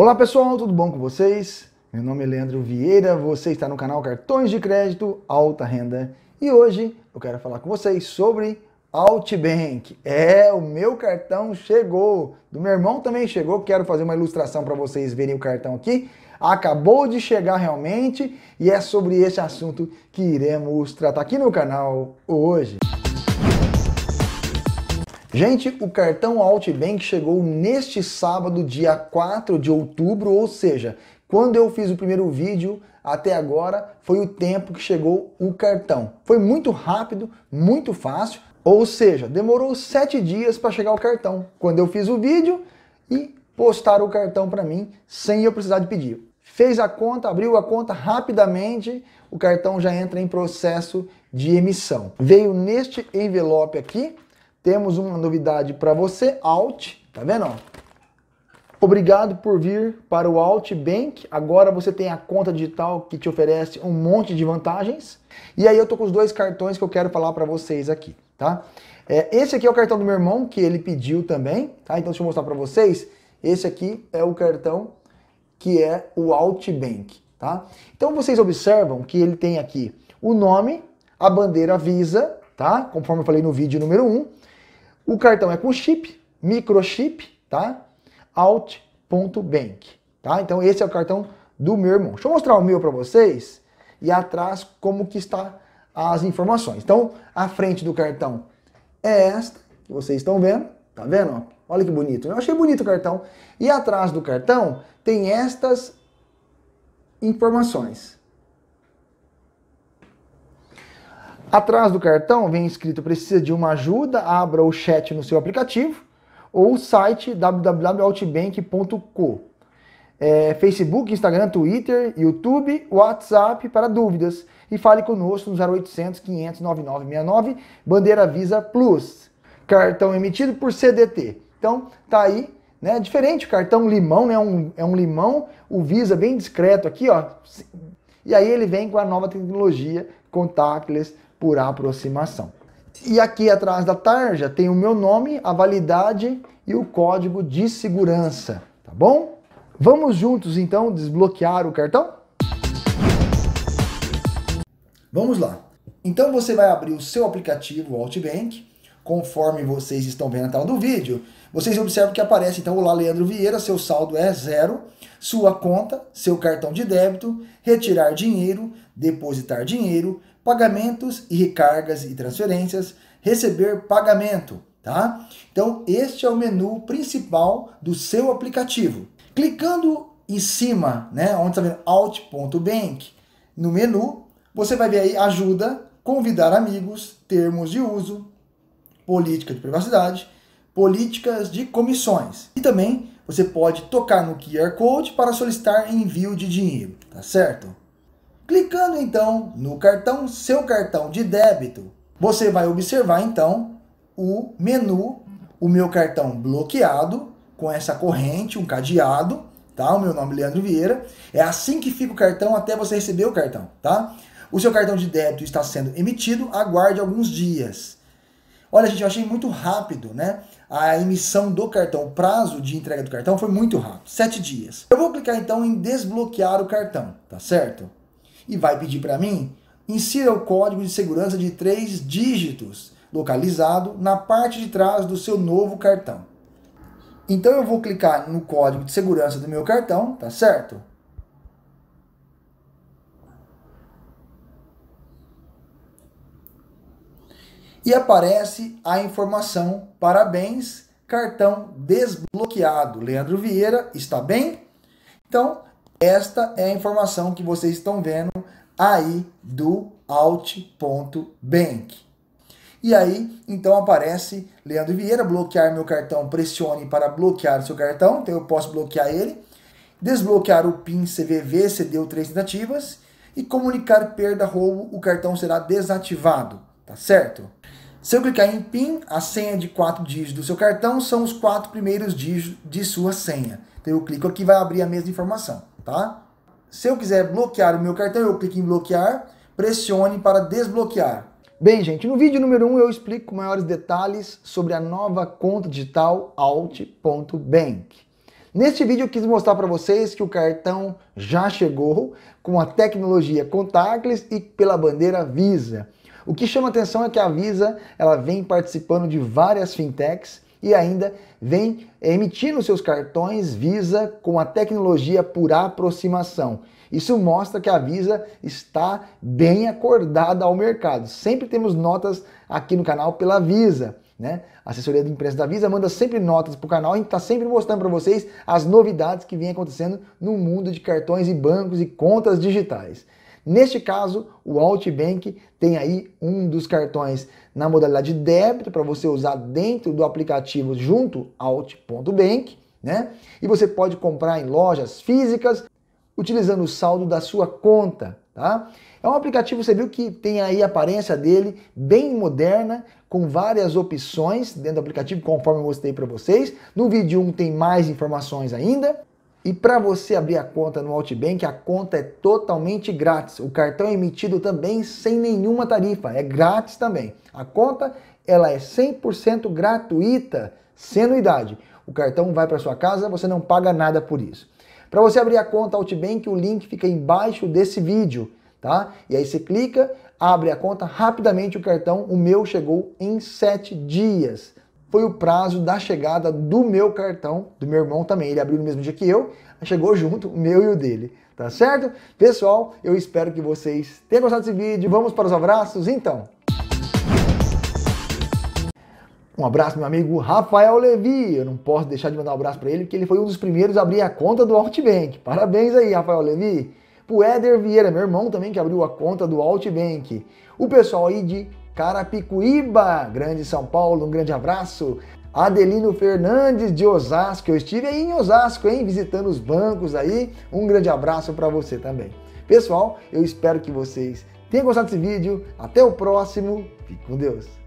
Olá pessoal, tudo bom com vocês? Meu nome é Leandro Vieira, você está no canal Cartões de Crédito Alta Renda e hoje eu quero falar com vocês sobre Outbank. É, o meu cartão chegou, do meu irmão também chegou, quero fazer uma ilustração para vocês verem o cartão aqui. Acabou de chegar realmente e é sobre esse assunto que iremos tratar aqui no canal hoje. Gente, o cartão Altbank chegou neste sábado, dia 4 de outubro, ou seja, quando eu fiz o primeiro vídeo, até agora foi o tempo que chegou o cartão. Foi muito rápido, muito fácil, ou seja, demorou 7 dias para chegar o cartão. Quando eu fiz o vídeo e postaram o cartão para mim sem eu precisar de pedir. Fez a conta, abriu a conta rapidamente, o cartão já entra em processo de emissão. Veio neste envelope aqui, temos uma novidade para você, Alt, tá vendo? Obrigado por vir para o Alt Bank. Agora você tem a conta digital que te oferece um monte de vantagens. E aí eu tô com os dois cartões que eu quero falar para vocês aqui, tá? É, esse aqui é o cartão do meu irmão que ele pediu também, tá? Então deixa eu mostrar para vocês. Esse aqui é o cartão que é o Alt Bank, tá? Então vocês observam que ele tem aqui o nome, a bandeira Visa, tá? Conforme eu falei no vídeo número 1, um, o cartão é com chip, microchip, tá? Alt.bank, tá? Então esse é o cartão do meu irmão. Deixa eu mostrar o meu para vocês e atrás como que está as informações. Então, a frente do cartão é esta, que vocês estão vendo, tá vendo? Olha que bonito, né? eu achei bonito o cartão. E atrás do cartão tem estas informações. Atrás do cartão vem escrito precisa de uma ajuda, abra o chat no seu aplicativo ou o site www.outbank.co. É, Facebook, Instagram, Twitter, YouTube, WhatsApp para dúvidas e fale conosco no 0800 500 9969 bandeira Visa Plus. Cartão emitido por CDT. Então, tá aí, né? Diferente, o cartão limão, né? Um, é um limão, o Visa bem discreto aqui, ó. E aí ele vem com a nova tecnologia contactless por aproximação. E aqui atrás da tarja tem o meu nome, a validade e o código de segurança, tá bom? Vamos juntos então desbloquear o cartão? Vamos lá. Então você vai abrir o seu aplicativo Altbank, conforme vocês estão vendo na tela do vídeo. Vocês observam que aparece então lá Leandro Vieira, seu saldo é zero, sua conta, seu cartão de débito, retirar dinheiro, depositar dinheiro, pagamentos e recargas e transferências, receber pagamento, tá? Então, este é o menu principal do seu aplicativo. Clicando em cima, né, onde está vendo alt.bank, no menu, você vai ver aí ajuda, convidar amigos, termos de uso, política de privacidade, políticas de comissões. E também você pode tocar no QR Code para solicitar envio de dinheiro, tá certo? Clicando então no cartão, seu cartão de débito, você vai observar então o menu, o meu cartão bloqueado, com essa corrente, um cadeado, tá? O meu nome é Leandro Vieira. É assim que fica o cartão até você receber o cartão, tá? O seu cartão de débito está sendo emitido, aguarde alguns dias. Olha, gente, eu achei muito rápido, né? A emissão do cartão, o prazo de entrega do cartão foi muito rápido, sete dias. Eu vou clicar então em desbloquear o cartão, tá certo? e vai pedir para mim, insira o código de segurança de três dígitos localizado na parte de trás do seu novo cartão. Então eu vou clicar no código de segurança do meu cartão, tá certo? E aparece a informação: parabéns, cartão desbloqueado. Leandro Vieira, está bem? Então, esta é a informação que vocês estão vendo aí do alt.bank. E aí, então aparece Leandro Vieira, bloquear meu cartão, pressione para bloquear seu cartão, então eu posso bloquear ele, desbloquear o PIN CVV, cedeu três tentativas, e comunicar perda, roubo, o cartão será desativado, tá certo? Se eu clicar em PIN, a senha de quatro dígitos do seu cartão são os quatro primeiros dígitos de sua senha. Então eu clico aqui vai abrir a mesma informação tá? Se eu quiser bloquear o meu cartão, eu clico em bloquear, pressione para desbloquear. Bem, gente, no vídeo número 1 um eu explico com maiores detalhes sobre a nova conta digital Alt.bank. Neste vídeo eu quis mostrar para vocês que o cartão já chegou com a tecnologia contactless e pela bandeira Visa. O que chama atenção é que a Visa ela vem participando de várias fintechs e ainda vem é, emitindo seus cartões Visa com a tecnologia por aproximação. Isso mostra que a Visa está bem acordada ao mercado. Sempre temos notas aqui no canal pela Visa. Né? A assessoria de imprensa da Visa manda sempre notas para o canal e está sempre mostrando para vocês as novidades que vem acontecendo no mundo de cartões e bancos e contas digitais. Neste caso, o Altbank tem aí um dos cartões na modalidade débito para você usar dentro do aplicativo junto Alt.bank, né? E você pode comprar em lojas físicas utilizando o saldo da sua conta, tá? É um aplicativo, você viu que tem aí a aparência dele bem moderna, com várias opções dentro do aplicativo, conforme eu mostrei para vocês. No vídeo 1 tem mais informações ainda. E para você abrir a conta no Altbank, a conta é totalmente grátis. O cartão é emitido também sem nenhuma tarifa, é grátis também. A conta ela é 100% gratuita, sem anuidade. O cartão vai para sua casa, você não paga nada por isso. Para você abrir a conta Altbank, o link fica embaixo desse vídeo, tá? E aí você clica, abre a conta, rapidamente o cartão, o meu chegou em 7 dias foi o prazo da chegada do meu cartão, do meu irmão também. Ele abriu no mesmo dia que eu, chegou junto, o meu e o dele. Tá certo? Pessoal, eu espero que vocês tenham gostado desse vídeo. Vamos para os abraços? Então. Um abraço, meu amigo Rafael Levi. Eu não posso deixar de mandar um abraço para ele, porque ele foi um dos primeiros a abrir a conta do Altibank. Parabéns aí, Rafael Levi. O Éder Vieira, meu irmão também, que abriu a conta do Altibank. O pessoal aí de Carapicuíba, Grande São Paulo, um grande abraço. Adelino Fernandes de Osasco, eu estive aí em Osasco, hein, visitando os bancos aí. Um grande abraço para você também. Pessoal, eu espero que vocês tenham gostado desse vídeo. Até o próximo. Fique com Deus.